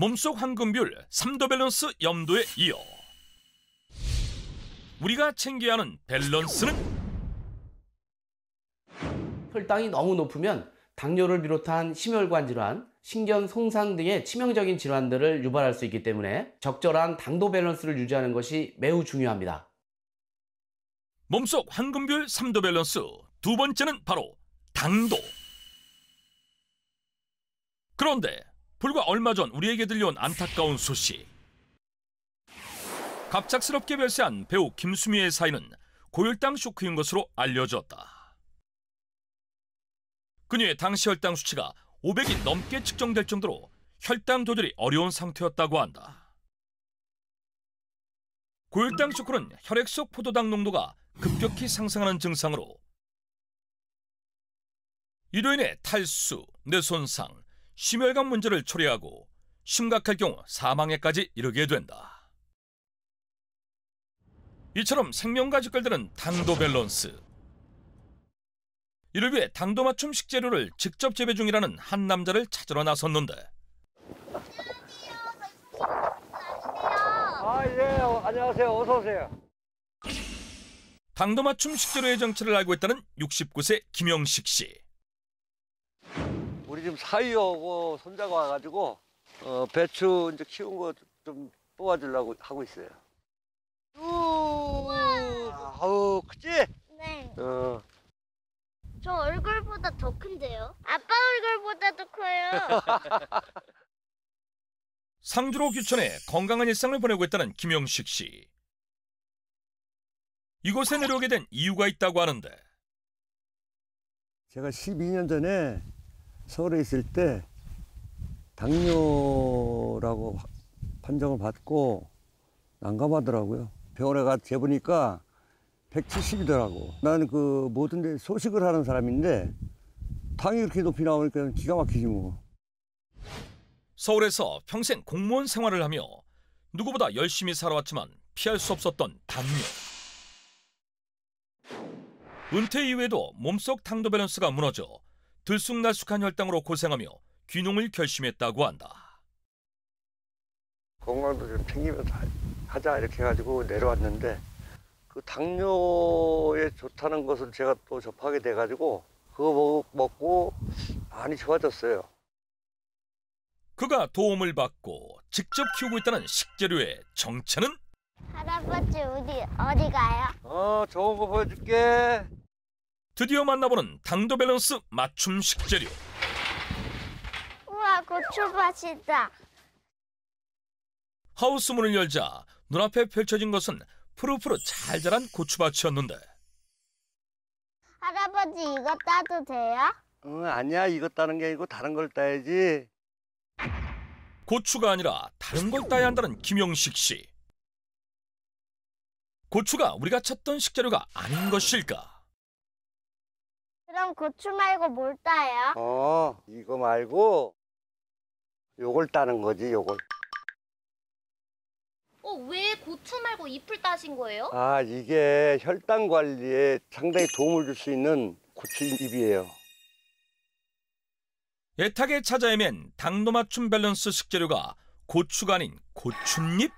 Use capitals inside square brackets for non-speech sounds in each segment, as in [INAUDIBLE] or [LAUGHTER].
몸속 황금률 3도 밸런스 염도에 이어 우리가 챙겨야 하는 밸런스는 혈당이 너무 높으면 당뇨를 비롯한 심혈관 질환, 신경 손상 등의 치명적인 질환들을 유발할 수 있기 때문에 적절한 당도 밸런스를 유지하는 것이 매우 중요합니다. 몸속 황금률 3도 밸런스 두 번째는 바로 당도. 그런데 불과 얼마 전 우리에게 들려온 안타까운 소식. 갑작스럽게 별세한 배우 김수미의 사인은 고혈당 쇼크인 것으로 알려졌다. 그녀의 당시 혈당 수치가 500이 넘게 측정될 정도로 혈당 조절이 어려운 상태였다고 한다. 고혈당 쇼크는 혈액 속 포도당 농도가 급격히 상승하는 증상으로 이로 인해 탈수, 뇌손상, 심혈관 문제를 초래하고 심각할 경우 사망에까지 이르게 된다. 이처럼 생명과 직결되는 당도 밸런스. 이를 위해 당도 맞춤 식재료를 직접 재배 중이라는 한 남자를 찾으러 나섰는데. 아, 예. 어, 안녕하세요. 어서 오세요. 당도 맞춤 식재료의 정체를 알고 있다는 69세 김영식 씨. 우리 지금 사위하고 뭐 손자가 와가지고 어, 배추 이제 키운 거 좀 뽑아주려고 하고 있어요. 오, 아, 아우 크지? 네. 어, 저 얼굴보다 더 큰데요? 아빠 얼굴보다도 커요. [LAUGHS] 상주로 귀촌해 건강한 일상을 보내고 있다는 김영식 씨. 이곳에 내려오게 된 이유가 있다고 하는데 제가 12년 전에 서울에 있을 때 당뇨라고 판정을 받고 난감하더라고요. 병원에 가서 재보니까 170이더라고. 나는 그 모든 데 소식을 하는 사람인데 당이 이렇게 높이 나오니까 기가 막히지 뭐. 서울에서 평생 공무원 생활을 하며 누구보다 열심히 살아왔지만 피할 수 없었던 당뇨. 은퇴 이후에도 몸속 당도 밸런스가 무너져 들쑥날쑥한 혈당으로 고생하며 귀농을 결심했다고 한다. 건강도 챙기면서 하자 이렇게 해가지고 내려왔는데 그 당뇨에 좋다는 것을 제가 또 접하게 돼가지고 그거 먹고 많이 좋아졌어요. 그가 도움을 받고 직접 키우고 있다는 식재료의 정체는? 할아버지 우리 어디 가요? 어 좋은 거 보여줄게. 드디어 만나보는 당도 밸런스 맞춤 식재료. 우와 고추밭이다. 하우스 문을 열자 눈앞에 펼쳐진 것은 푸르푸르 잘 자란 고추밭이었는데. 할아버지 이거 따도 돼요? 응 아니야 이거 따는 게 아니고 다른 걸 따야지. 고추가 아니라 다른 걸 따야 한다는 김영식 씨. 고추가 우리가 찾던 식재료가 아닌 것일까? 그럼 고추 말고 뭘 따요? 어, 이거 말고 요걸 따는 거지, 요걸. 어, 왜 고추 말고 잎을 따신 거예요? 아, 이게 혈당 관리에 상당히 도움을 줄 수 있는 고추 잎이에요. 애타게 찾아 헤맨 당도 맞춤 밸런스 식재료가 고추가 아닌 고춧잎?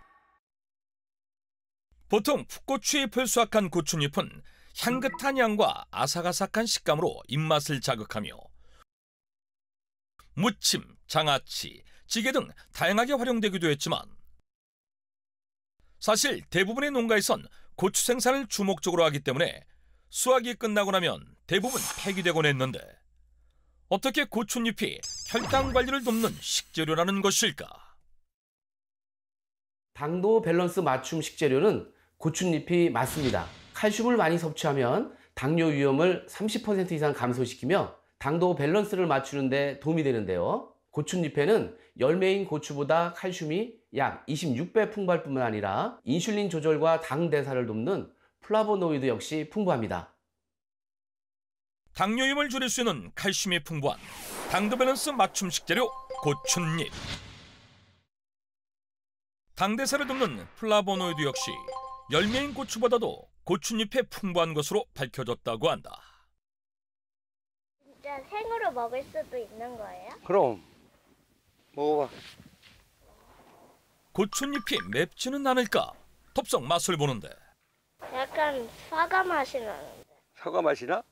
보통 풋고추에 풀수확한 고춧잎은 향긋한 향과 아삭아삭한 식감으로 입맛을 자극하며 무침, 장아찌, 찌개 등 다양하게 활용되기도 했지만 사실 대부분의 농가에선 고추 생산을 주목적으로 하기 때문에 수확이 끝나고 나면 대부분 폐기되곤 했는데 어떻게 고춧잎이 혈당 관리를 돕는 식재료라는 것일까? 당도 밸런스 맞춤 식재료는 고춧잎이 맞습니다. 칼슘을 많이 섭취하면 당뇨 위험을 30% 이상 감소시키며 당도 밸런스를 맞추는데 도움이 되는데요. 고추잎에는 열매인 고추보다 칼슘이 약 26배 풍부할 뿐만 아니라 인슐린 조절과 당 대사를 돕는 플라보노이드 역시 풍부합니다. 당뇨임을 줄일 수 있는 칼슘이 풍부한 당도 밸런스 맞춤 식재료 고춧잎 당대사를 돕는 플라보노이드 역시 열매인 고추보다도 고추잎에 풍부한 것으로 밝혀졌다고 한다. 진짜 생으로 먹을 수도 있는 거예요? 그럼 먹어봐. 고추잎이 맵지는 않을까? 톱성 맛을 보는데. 약간 사과 맛이 나는데. 사과 맛이나?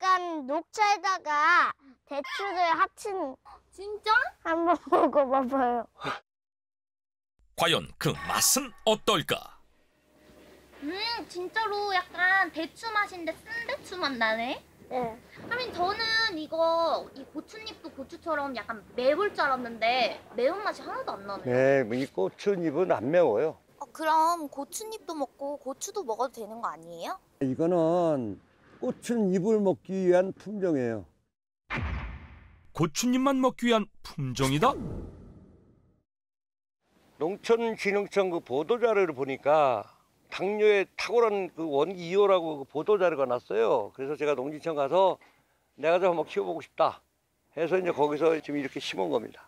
약간 녹차에다가 대추를 합친 진짜? 한번 [LAUGHS] 먹어봐봐요. 과연 그 맛은 어떨까? 음 진짜로 약간 대추 맛인데 쓴 대추 맛 나네? 네. 하민 저는 이거 이 고추잎도 고추처럼 약간 매울 줄 알았는데 매운맛이 하나도 안 나네요. 네, 이 고추잎은 안 매워요. 어, 그럼 고추잎도 먹고 고추도 먹어도 되는 거 아니에요? 이거는 고추잎을 먹기 위한 품종이에요. 고추잎만 먹기 위한 품종이다? 농촌진흥청 그 보도자료를 보니까 당뇨에 탁월한 그 원기 2호라고 그 보도자료가 났어요. 그래서 제가 농지청 가서 내가 좀 한번 키워보고 싶다 해서 이제 거기서 지금 이렇게 심은 겁니다.